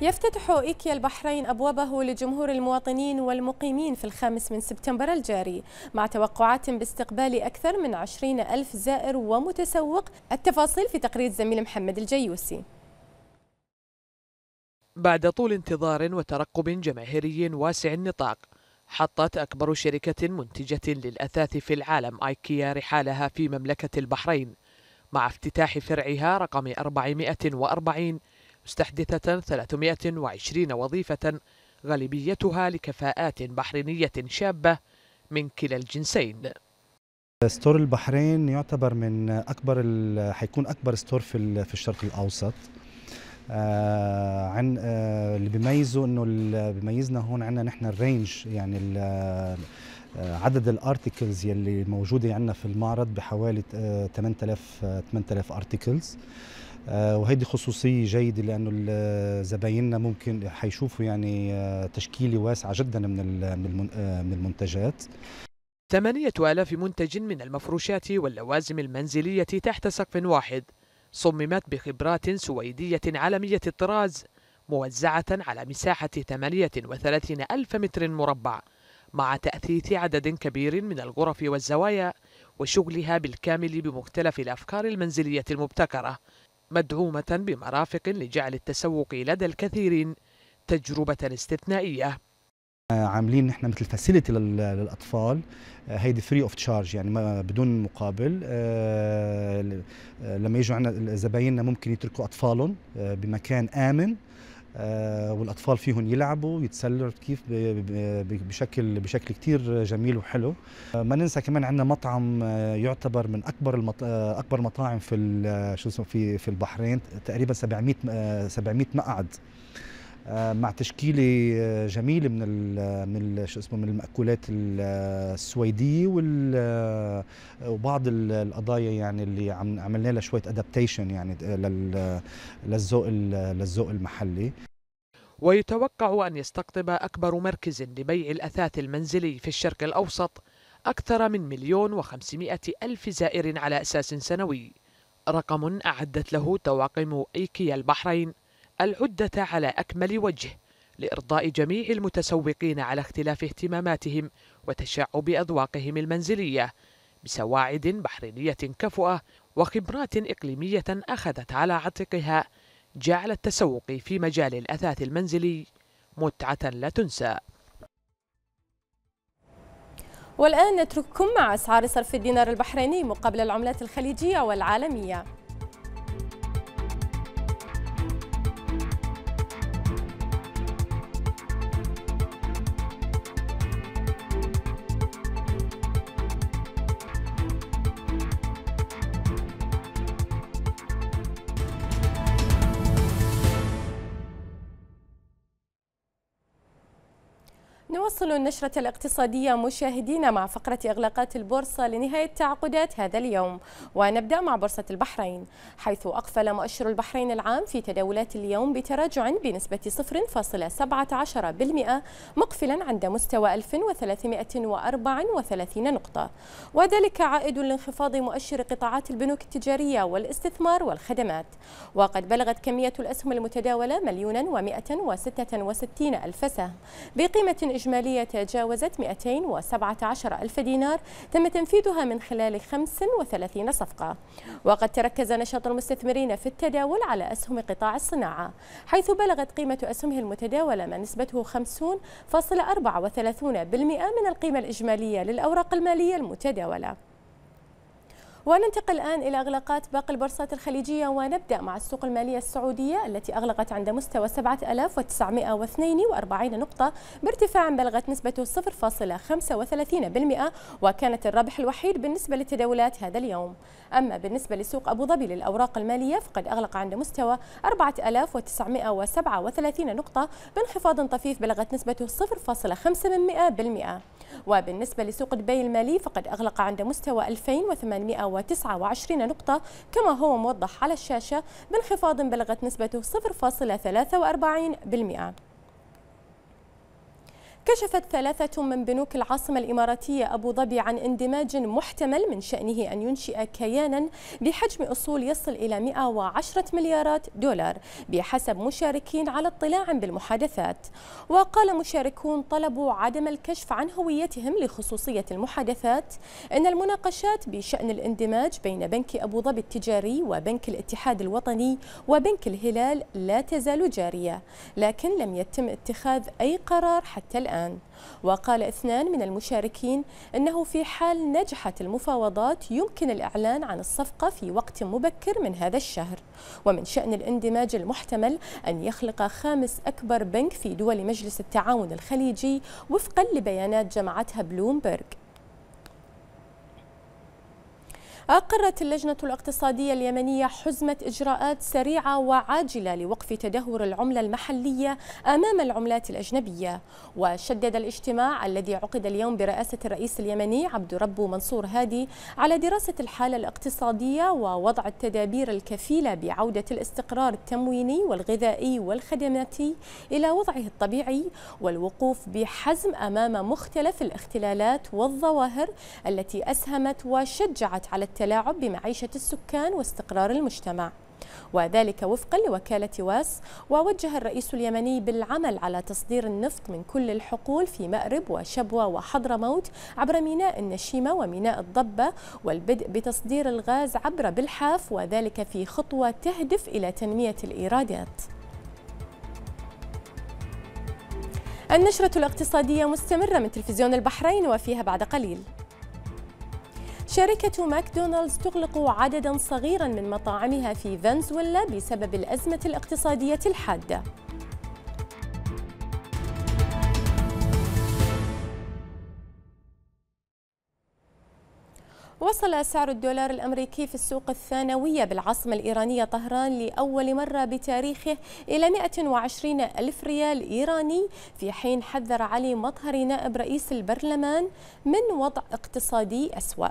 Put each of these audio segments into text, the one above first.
يفتتح إيكيا البحرين أبوابه لجمهور المواطنين والمقيمين في الخامس من سبتمبر الجاري مع توقعات باستقبال أكثر من عشرين ألف زائر ومتسوق التفاصيل في تقرير زميل محمد الجيوسي بعد طول انتظار وترقب جماهيري واسع النطاق حطت أكبر شركة منتجة للأثاث في العالم أيكيا رحالها في مملكة البحرين مع افتتاح فرعها رقم 440 مستحدثة 320 وظيفة غالبيتها لكفاءات بحرينية شابة من كلا الجنسين ستور البحرين يعتبر من اكبر حيكون اكبر ستور في في الشرق الاوسط آه عن آه اللي بيميزه انه اللي بيميزنا هون عندنا نحن الرينج يعني آه، عدد الارتكلز يلي موجوده عندنا في المعرض بحوالي 8000 8000 ارتكلز آه، وهيدي خصوصيه جيده لانه زبايننا ممكن حيشوفوا يعني آه، تشكيله واسعه جدا من آه، من المنتجات ثمانية آلاف منتج من المفروشات واللوازم المنزلية تحت سقف واحد صممت بخبرات سويدية عالمية الطراز موزعة على مساحة 38000 ألف متر مربع مع تأثيث عدد كبير من الغرف والزوايا وشغلها بالكامل بمختلف الأفكار المنزلية المبتكرة مدعومة بمرافق لجعل التسوق لدى الكثيرين تجربة استثنائية عاملين نحن مثل فاسيلتي للاطفال آه، هيدي فري اوف تشارج يعني ما بدون مقابل آه، آه، لما يجوا عندنا زبايننا ممكن يتركوا اطفالهم بمكان امن آه، والاطفال فيهم يلعبوا ويتسلوا كيف بشكل بشكل كثير جميل وحلو آه، ما ننسى كمان عندنا مطعم آه، يعتبر من اكبر اكبر مطاعم في شو اسمه في في البحرين تقريبا 700 700 مقعد مع تشكيله جميله من الـ من الـ شو اسمه من المأكولات السويديه وال وبعض القضايا يعني اللي عم عملنا لها شويه ادابتيشن يعني للذوق للذوق المحلي ويتوقع أن يستقطب أكبر مركز لبيع الأثاث المنزلي في الشرق الأوسط أكثر من مليون وخمسمائة ألف زائر على أساس سنوي رقم أعدت له طواقم إيكيا البحرين العدة على أكمل وجه لإرضاء جميع المتسوقين على اختلاف اهتماماتهم وتشعب أذواقهم المنزلية بسواعد بحرينية كفؤة وخبرات إقليمية أخذت على عاتقها جعل التسوق في مجال الأثاث المنزلي متعة لا تنسى والآن نترككم مع أسعار صرف الدينار البحريني مقابل العملات الخليجية والعالمية نواصل النشرة الاقتصادية مشاهدينا مع فقرة إغلاقات البورصة لنهاية تعاقدات هذا اليوم ونبدأ مع بورصة البحرين حيث أقفل مؤشر البحرين العام في تداولات اليوم بتراجع بنسبة 0.17% مقفلا عند مستوى 1334 نقطة وذلك عائد لانخفاض مؤشر قطاعات البنوك التجارية والاستثمار والخدمات وقد بلغت كمية الأسهم المتداولة مليونا و166 ألف سهم بقيمة إجمالية مالية تجاوزت 217 ألف دينار تم تنفيذها من خلال 35 صفقة وقد تركز نشاط المستثمرين في التداول على أسهم قطاع الصناعة حيث بلغت قيمة أسهمه المتداولة ما نسبته 50.34% من القيمة الإجمالية للأوراق المالية المتداولة وننتقل الآن إلى إغلاقات باقي البورصات الخليجية ونبدأ مع السوق المالية السعودية التي أغلقت عند مستوى 7942 نقطة بارتفاع بلغت نسبته 0.35% وكانت الربح الوحيد بالنسبة للتداولات هذا اليوم أما بالنسبة لسوق أبو ظبي للأوراق المالية فقد أغلق عند مستوى 4937 نقطة بانخفاض طفيف بلغت نسبته 0.5% وبالنسبة لسوق دبي المالي فقد أغلق عند مستوى 2800 29 نقطة كما هو موضح على الشاشة بانخفاض بلغت نسبته 0.43% كشفت ثلاثة من بنوك العاصمة الإماراتية أبو ظبي عن اندماج محتمل من شأنه أن ينشئ كيانا بحجم أصول يصل إلى 110 مليارات دولار بحسب مشاركين على اطلاع بالمحادثات وقال مشاركون طلبوا عدم الكشف عن هويتهم لخصوصية المحادثات إن المناقشات بشأن الاندماج بين بنك أبو ظبي التجاري وبنك الاتحاد الوطني وبنك الهلال لا تزال جارية لكن لم يتم اتخاذ أي قرار حتى الآن الآن وقال اثنان من المشاركين أنه في حال نجحت المفاوضات يمكن الإعلان عن الصفقة في وقت مبكر من هذا الشهر ومن شأن الاندماج المحتمل أن يخلق خامس أكبر بنك في دول مجلس التعاون الخليجي وفقا لبيانات جمعتها بلومبرغ أقرت اللجنة الاقتصادية اليمنية حزمة إجراءات سريعة وعاجلة لوقف تدهور العملة المحلية أمام العملات الأجنبية وشدد الاجتماع الذي عقد اليوم برئاسة الرئيس اليمني عبد ربو منصور هادي على دراسة الحالة الاقتصادية ووضع التدابير الكفيلة بعودة الاستقرار التمويني والغذائي والخدماتي إلى وضعه الطبيعي والوقوف بحزم أمام مختلف الاختلالات والظواهر التي أسهمت وشجعت على التلاعب بمعيشة السكان واستقرار المجتمع وذلك وفقا لوكالة واس ووجه الرئيس اليمني بالعمل على تصدير النفط من كل الحقول في مأرب وشبوة وحضرموت عبر ميناء النشيمة وميناء الضبة والبدء بتصدير الغاز عبر بلحاف وذلك في خطوة تهدف إلى تنمية الإيرادات النشرة الاقتصادية مستمرة من تلفزيون البحرين وفيها بعد قليل شركة ماكدونالدز تغلق عددا صغيرا من مطاعمها في فنزويلا بسبب الأزمة الاقتصادية الحادة وصل سعر الدولار الأمريكي في السوق الثانوية بالعاصمة الإيرانية طهران لأول مرة بتاريخه إلى 120 ألف ريال إيراني في حين حذر علي مطهري نائب رئيس البرلمان من وضع اقتصادي أسوأ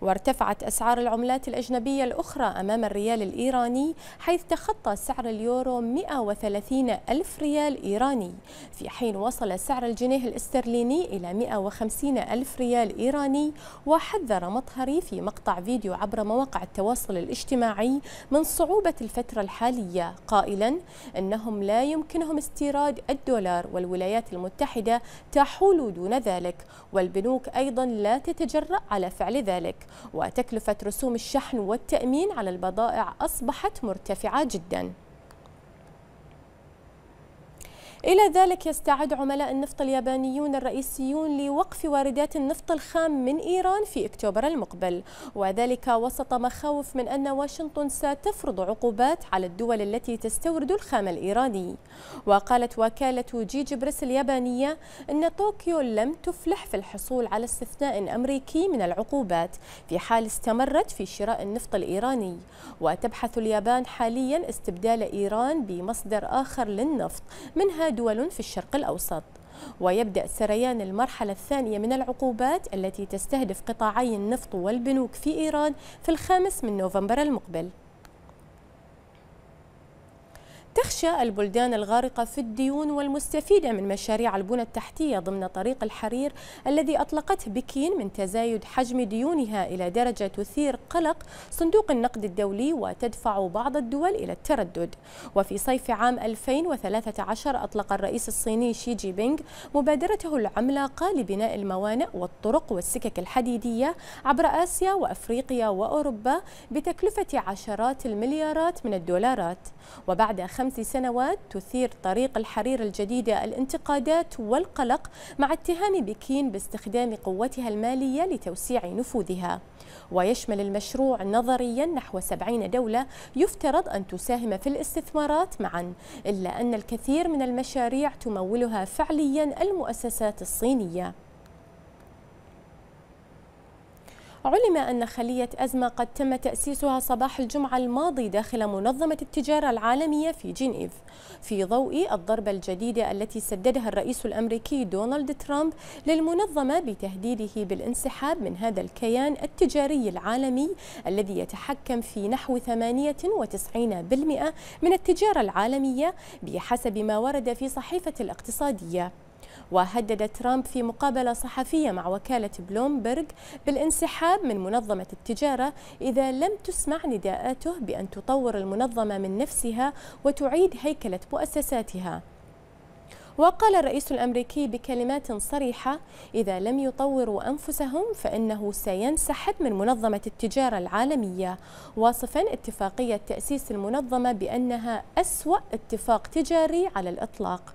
وارتفعت أسعار العملات الأجنبية الأخرى أمام الريال الإيراني حيث تخطى سعر اليورو 130 ألف ريال إيراني في حين وصل سعر الجنيه الاسترليني إلى 150 ألف ريال إيراني وحذر مطهري في مقطع فيديو عبر مواقع التواصل الاجتماعي من صعوبة الفترة الحالية قائلا إنهم لا يمكنهم استيراد الدولار والولايات المتحدة تحول دون ذلك والبنوك أيضا لا تتجرأ على فعل ذلك ذلك وتكلفة رسوم الشحن والتأمين على البضائع أصبحت مرتفعة جداً إلى ذلك يستعد عملاء النفط اليابانيون الرئيسيون لوقف واردات النفط الخام من إيران في أكتوبر المقبل وذلك وسط مخاوف من أن واشنطن ستفرض عقوبات على الدول التي تستورد الخام الإيراني وقالت وكالة جي جبرس اليابانية أن طوكيو لم تفلح في الحصول على استثناء أمريكي من العقوبات في حال استمرت في شراء النفط الإيراني وتبحث اليابان حاليا استبدال إيران بمصدر آخر للنفط منها دول في الشرق الأوسط ويبدأ سريان المرحلة الثانية من العقوبات التي تستهدف قطاعي النفط والبنوك في إيران في الخامس من نوفمبر المقبل تخشى البلدان الغارقة في الديون والمستفيدة من مشاريع البنى التحتية ضمن طريق الحرير الذي أطلقته بكين من تزايد حجم ديونها إلى درجة تثير قلق صندوق النقد الدولي وتدفع بعض الدول إلى التردد وفي صيف عام 2013 أطلق الرئيس الصيني شي جي بينغ مبادرته العملاقة لبناء الموانئ والطرق والسكك الحديدية عبر آسيا وأفريقيا وأوروبا بتكلفة عشرات المليارات من الدولارات وبعد خمس سنوات تثير طريق الحرير الجديدة الانتقادات والقلق مع اتهام بكين باستخدام قوتها المالية لتوسيع نفوذها ويشمل المشروع نظريا نحو 70 دولة يفترض أن تساهم في الاستثمارات معا إلا أن الكثير من المشاريع تمولها فعليا المؤسسات الصينية علم أن خلية أزمة قد تم تأسيسها صباح الجمعة الماضي داخل منظمة التجارة العالمية في جنيف في ضوء الضربة الجديدة التي سددها الرئيس الأمريكي دونالد ترامب للمنظمة بتهديده بالانسحاب من هذا الكيان التجاري العالمي الذي يتحكم في نحو 98% من التجارة العالمية بحسب ما ورد في صحيفة الاقتصادية وهدد ترامب في مقابلة صحفية مع وكالة بلومبرغ بالانسحاب من منظمة التجارة إذا لم تسمع نداءاته بأن تطور المنظمة من نفسها وتعيد هيكلة مؤسساتها وقال الرئيس الأمريكي بكلمات صريحة إذا لم يطوروا أنفسهم فإنه سينسحب من منظمة التجارة العالمية واصفا اتفاقية تأسيس المنظمة بأنها أسوأ اتفاق تجاري على الإطلاق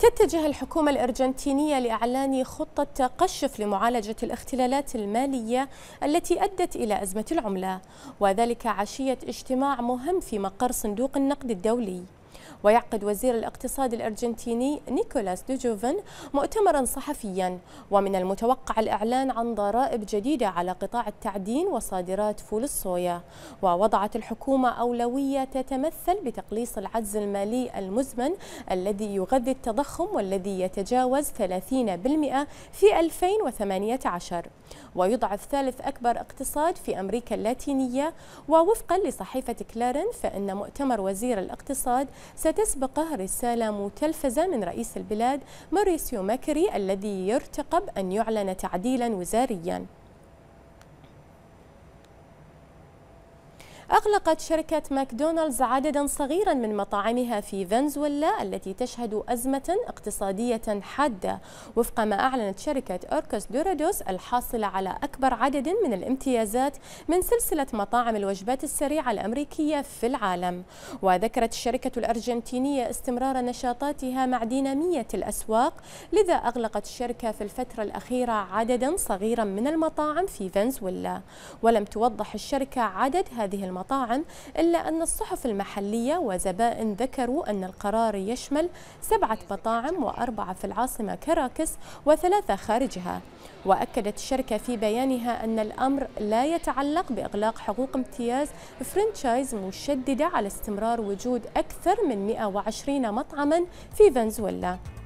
تتجه الحكومة الأرجنتينية لإعلان خطة تقشف لمعالجة الاختلالات المالية التي أدت إلى أزمة العملة وذلك عشية اجتماع مهم في مقر صندوق النقد الدولي ويعقد وزير الاقتصاد الأرجنتيني نيكولاس دوجوفن مؤتمرا صحفيا ومن المتوقع الإعلان عن ضرائب جديدة على قطاع التعدين وصادرات فول الصويا ووضعت الحكومة أولوية تتمثل بتقليص العجز المالي المزمن الذي يغذي التضخم والذي يتجاوز 30% في 2018 ويضعف ثالث أكبر اقتصاد في أمريكا اللاتينية ووفقا لصحيفة كلارن فإن مؤتمر وزير الاقتصاد ستسبقه رسالة متلفزة من رئيس البلاد موريسيو ماكري الذي يرتقب أن يعلن تعديلا وزاريا أغلقت شركة ماكدونالدز عددا صغيرا من مطاعمها في فنزويلا التي تشهد أزمة اقتصادية حادة وفق ما أعلنت شركة أوركس دورادوس الحاصلة على أكبر عدد من الامتيازات من سلسلة مطاعم الوجبات السريعة الأمريكية في العالم وذكرت الشركة الأرجنتينية استمرار نشاطاتها مع دينامية الأسواق لذا أغلقت الشركة في الفترة الأخيرة عددا صغيرا من المطاعم في فنزويلا ولم توضح الشركة عدد هذه المطاعم المطاعم إلا أن الصحف المحلية وزبائن ذكروا أن القرار يشمل سبعة مطاعم وأربعة في العاصمة كراكس وثلاثة خارجها وأكدت الشركة في بيانها أن الأمر لا يتعلق بإغلاق حقوق امتياز فرنشايز مشددة على استمرار وجود أكثر من 120 مطعما في فنزويلا